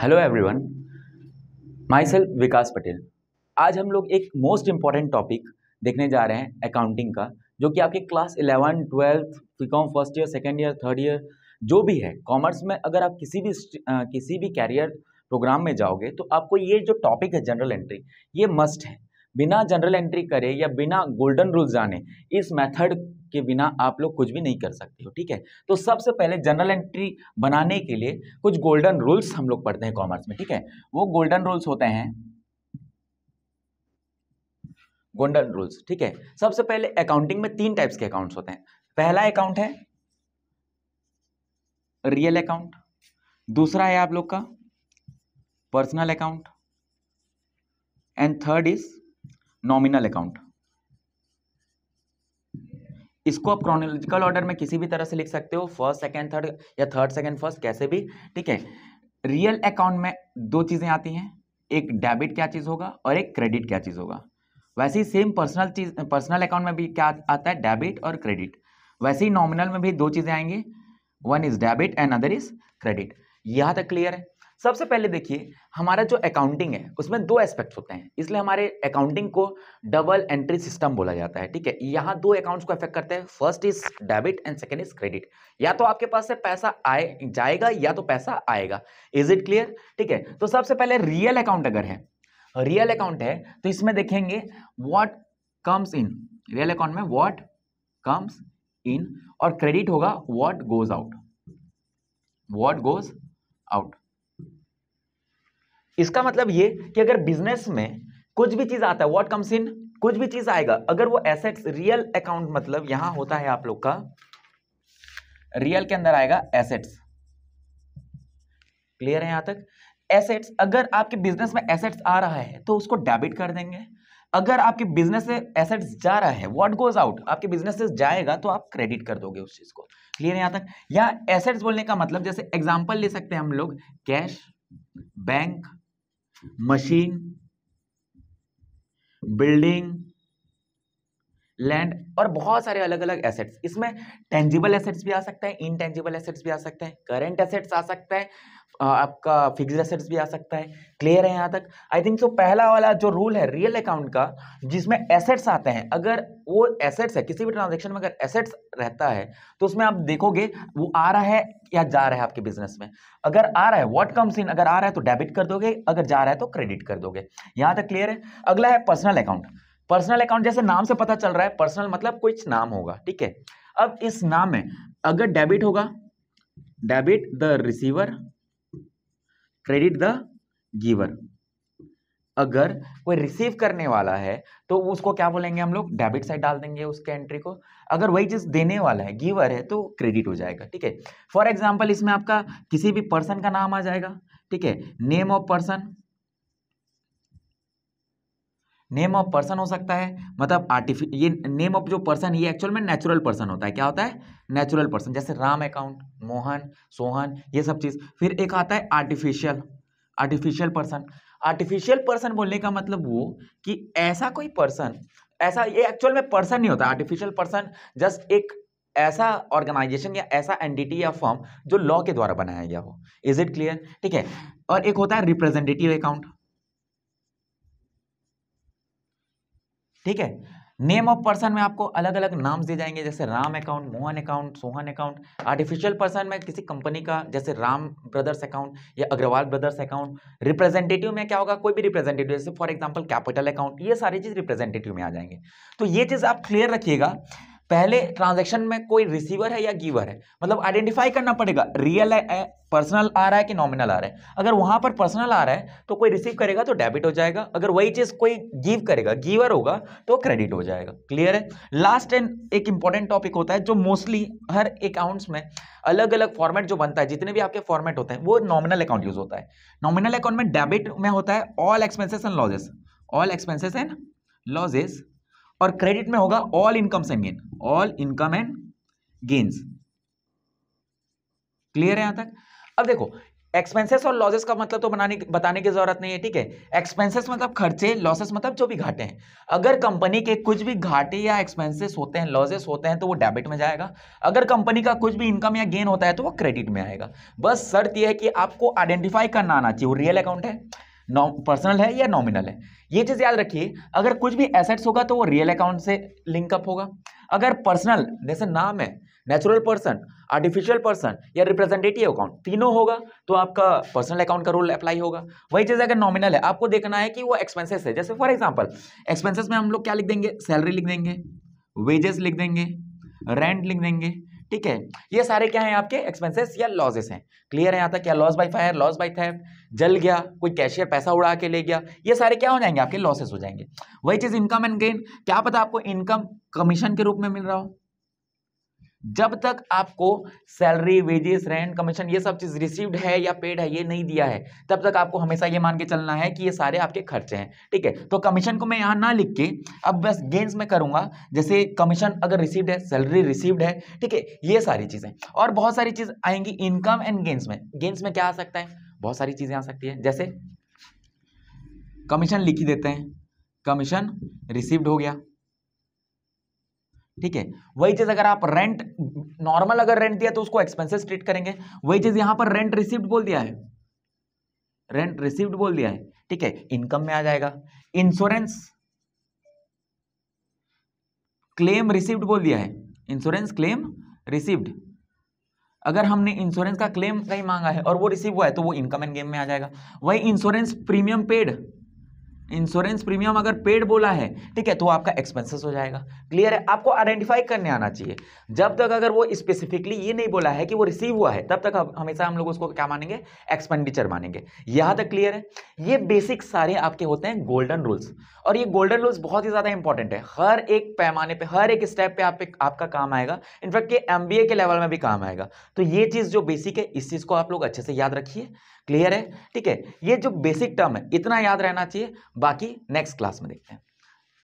hello everyone myself Vikas Patel आज हम लोग एक मोस्ट इम्पॉर्टेंट टॉपिक देखने जा रहे हैं अकाउंटिंग का जो कि आपके class eleven twelfth B Com first year second year third year जो भी है कॉमर्स में अगर आप किसी भी आ, किसी भी कैरियर प्रोग्राम में जाओगे तो आपको ये जो टॉपिक है जनरल एंट्री ये मस्ट है बिना जनरल एंट्री करे या बिना गोल्डन रूल जाने इस मेथड के बिना आप लोग कुछ भी नहीं कर सकते हो ठीक है तो सबसे पहले जनरल एंट्री बनाने के लिए कुछ गोल्डन रूल्स हम लोग पढ़ते हैं कॉमर्स में ठीक है वो गोल्डन रूल्स होते हैं गोल्डन रूल्स ठीक है सबसे पहले अकाउंटिंग में तीन टाइप्स के अकाउंट होते हैं पहला अकाउंट है रियल अकाउंट दूसरा है आप लोग का personal account and third is nominal account इसको आप क्रोनोलॉजिकल ऑर्डर में किसी भी तरह से लिख सकते हो फर्स्ट सेकेंड थर्ड या थर्ड सेकेंड फर्स्ट कैसे भी ठीक है रियल अकाउंट में दो चीज़ें आती हैं एक डेबिट क्या चीज़ होगा और एक क्रेडिट क्या चीज़ होगा वैसे ही सेम पर्सनल चीज पर्सनल अकाउंट में भी क्या आता है डेबिट और क्रेडिट वैसे ही नॉमिनल में भी दो चीज़ें आएंगी one is debit and other is credit यहाँ तक क्लियर है सबसे पहले देखिए हमारा जो अकाउंटिंग है उसमें दो एस्पेक्ट होते हैं इसलिए हमारे अकाउंटिंग को डबल एंट्री सिस्टम बोला जाता है ठीक है यहाँ दो अकाउंट्स को अफेक्ट करते हैं first is debit and second is credit या तो आपके पास से पैसा आए जाएगा या तो पैसा आएगा इज इट क्लियर ठीक है तो सबसे पहले रियल अकाउंट अगर है रियल अकाउंट है तो इसमें देखेंगे what comes in real account में वॉट कम्स इन और क्रेडिट होगा what goes out what goes out इसका मतलब ये कि अगर बिजनेस में कुछ भी चीज़ आता है व्हाट कम्स इन कुछ भी चीज़ आएगा अगर वो एसेट्स रियल अकाउंट मतलब यहां होता है आप लोग का रियल के अंदर आएगा एसेट्स क्लियर है यहां तक एसेट्स अगर आपके बिजनेस में एसेट्स आ रहा है तो उसको डेबिट कर देंगे अगर आपके बिजनेस से एसेट्स जा रहा है व्हाट गोज आउट आपके बिजनेस से जाएगा तो आप क्रेडिट कर दोगे उस चीज को क्लियर है यहां तक या एसेट्स बोलने का मतलब जैसे एग्जाम्पल ले सकते हैं हम लोग cash bank machine building land और बहुत सारे अलग अलग एसेट्स इसमें टेंजिबल एसेट्स भी आ सकते हैं इनटेंजिबल एसेट्स भी आ सकते हैं करंट एसेट्स आ सकते हैं आपका फिक्स्ड एसेट्स भी आ सकता है क्लियर है यहाँ तक आई थिंक सो पहला वाला जो रूल है रियल अकाउंट का जिसमें एसेट्स आते हैं अगर वो एसेट्स है किसी भी ट्रांजेक्शन में अगर एसेट्स रहता है तो उसमें आप देखोगे वो आ रहा है या जा रहा है आपके बिजनेस में अगर आ रहा है व्हाट कम्स इन अगर आ रहा है तो डेबिट कर दोगे अगर जा रहा है तो क्रेडिट कर दोगे यहाँ तक क्लियर है अगला है पर्सनल अकाउंट पर्सनल अकाउंट जैसे नाम से पता चल रहा है पर्सनल मतलब कुछ नाम होगा ठीक है अब इस नाम में अगर डेबिट होगा debit the receiver credit the giver अगर कोई रिसीव करने वाला है तो उसको क्या बोलेंगे हम लोग डेबिट साइड डाल देंगे उसके एंट्री को अगर वही चीज़ देने वाला है गिवर है तो क्रेडिट हो जाएगा ठीक है फॉर एग्जाम्पल इसमें आपका किसी भी पर्सन का नाम आ जाएगा ठीक है name of person name of person हो सकता है मतलब आर्टिफि ये नेम ऑफ जो पर्सन ये एक्चुअल में नेचुरल पर्सन होता है क्या होता है नेचुरल पर्सन जैसे राम अकाउंट मोहन सोहन ये सब चीज़ फिर एक आता है artificial artificial person artificial person बोलने का मतलब वो कि ऐसा कोई पर्सन ऐसा ये एक्चुअल में पर्सन नहीं होता आर्टिफिशियल पर्सन जस्ट एक ऐसा ऑर्गेनाइजेशन या ऐसा एंटिटी या फॉर्म जो लॉ के द्वारा बनाया गया हो इज इट क्लियर ठीक है और एक होता है रिप्रेजेंटेटिव अकाउंट ठीक है नेम ऑफ पर्सन में आपको अलग अलग नाम दिए जाएंगे जैसे Ram account Mohan account Sohan account artificial person में किसी कंपनी का जैसे राम ब्रदर्स अकाउंट या अग्रवाल ब्रदर्स अकाउंट रिप्रेजेंटेटिव में क्या होगा कोई भी रिप्रेजेंटेटिव जैसे फॉर एग्जांपल कैपिटल अकाउंट ये सारी चीज़ रिप्रेजेंटेटिव में आ जाएंगे तो ये चीज़ आप क्लियर रखिएगा पहले ट्रांजेक्शन में कोई रिसीवर है या गिवर है मतलब आइडेंटिफाई करना पड़ेगा रियल है पर्सनल आ रहा है कि नॉमिनल आ रहा है अगर वहां पर पर्सनल आ रहा है तो कोई रिसीव करेगा तो डेबिट हो जाएगा अगर वही चीज कोई गिव करेगा गिवर होगा तो क्रेडिट हो जाएगा क्लियर है लास्ट एंड एक इंपॉर्टेंट टॉपिक होता है जो मोस्टली हर अकाउंट्स में अलग अलग फॉर्मेट जो बनता है जितने भी आपके फॉर्मेट होते हैं वो नॉमिनल अकाउंट यूज होता है नॉमिनल अकाउंट में डेबिट में होता है all expenses and losses all expenses and losses और क्रेडिट में होगा all incomes and gain all income and gains clear है यहां तक अब देखो एक्सपेंसेस और लॉसेस का मतलब तो बनाने बताने की जरूरत नहीं है ठीक है एक्सपेंसेस मतलब खर्चे लॉसेस मतलब जो भी घाटे हैं अगर कंपनी के कुछ भी घाटे या एक्सपेंसेस होते हैं लॉसेस होते हैं तो वो डेबिट में जाएगा अगर कंपनी का कुछ भी इनकम या गेन होता है तो वो क्रेडिट में आएगा बस शर्त यह है कि आपको आइडेंटिफाई करना आना चाहिए वो रियल अकाउंट है पर्सनल है या नॉमिनल है ये चीज़ याद रखिए अगर कुछ भी एसेट्स होगा तो वो रियल अकाउंट से लिंकअप होगा अगर पर्सनल जैसे नाम है नेचुरल पर्सन आर्टिफिशियल पर्सन या रिप्रेजेंटेटिव अकाउंट तीनों होगा तो आपका पर्सनल अकाउंट का रूल अप्लाई होगा वही चीज़ अगर नॉमिनल है आपको देखना है कि वो एक्सपेंसेस है जैसे फॉर एग्जाम्पल एक्सपेंसेस में हम लोग क्या लिख देंगे सैलरी लिख देंगे वेजेस लिख देंगे रेंट लिख देंगे ठीक है ये सारे क्या हैं आपके एक्सपेंसेस या लॉसेस हैं क्लियर है यहाँ तक क्या loss by fire loss by theft जल गया कोई कैशियर पैसा उड़ा के ले गया ये सारे क्या हो जाएंगे आपके लॉसेस हो जाएंगे वही चीज़ इनकम एंड गेन क्या पता आपको इनकम कमीशन के रूप में मिल रहा हो जब तक आपको सैलरी वेजेस रेंट कमीशन ये सब चीज़ रिसीव्ड है या पेड है ये नहीं दिया है तब तक आपको हमेशा ये मान के चलना है कि ये सारे आपके खर्चे हैं ठीक है तो कमीशन को मैं यहाँ ना लिख के अब बस गेंस में करूँगा जैसे कमीशन अगर रिसीव्ड है सैलरी रिसीव्ड है ठीक है ये सारी चीज़ें और बहुत सारी चीज़ आएंगी इनकम एंड गेंस में गेंस में क्या आ सकता है बहुत सारी चीज़ें आ सकती है जैसे कमीशन लिख ही देते हैं कमीशन रिसीव्ड हो गया ठीक है वही चीज अगर आप रेंट नॉर्मल अगर रेंट दिया तो उसको एक्सपेंसेस ट्रीट करेंगे वही चीज यहां पर रेंट रिसिप्ट बोल दिया है रेंट रिसिप्ट बोल दिया है ठीक है इनकम में आ जाएगा इंश्योरेंस क्लेम रिसिप्ट बोल दिया है इंश्योरेंस क्लेम रिसिप्ड अगर हमने इंश्योरेंस का क्लेम कहीं मांगा है और वो रिसीव हुआ है तो वो इनकम एंड गेम में आ जाएगा वही insurance premium paid insurance premium अगर पेड बोला है ठीक है तो आपका एक्सपेंसेस हो जाएगा क्लियर है आपको आइडेंटिफाई करने आना चाहिए जब तक अगर वो स्पेसिफिकली ये नहीं बोला है कि वो रिसीव हुआ है तब तक हमेशा हम लोग उसको क्या मानेंगे एक्सपेंडिचर मानेंगे यहाँ तक क्लियर है ये बेसिक सारे आपके होते हैं गोल्डन रूल्स और ये गोल्डन रूल्स बहुत ही ज़्यादा इंपॉर्टेंट है हर एक पैमाने पर हर एक स्टेप पर आप आपका काम आएगा इनफैक्ट ये एम के लेवल में भी काम आएगा तो ये चीज़ जो बेसिक है इस चीज़ को आप लोग अच्छे से याद रखिए क्लियर है ठीक है ये जो बेसिक टर्म है इतना याद रहना चाहिए बाकी नेक्स्ट क्लास में देखते हैं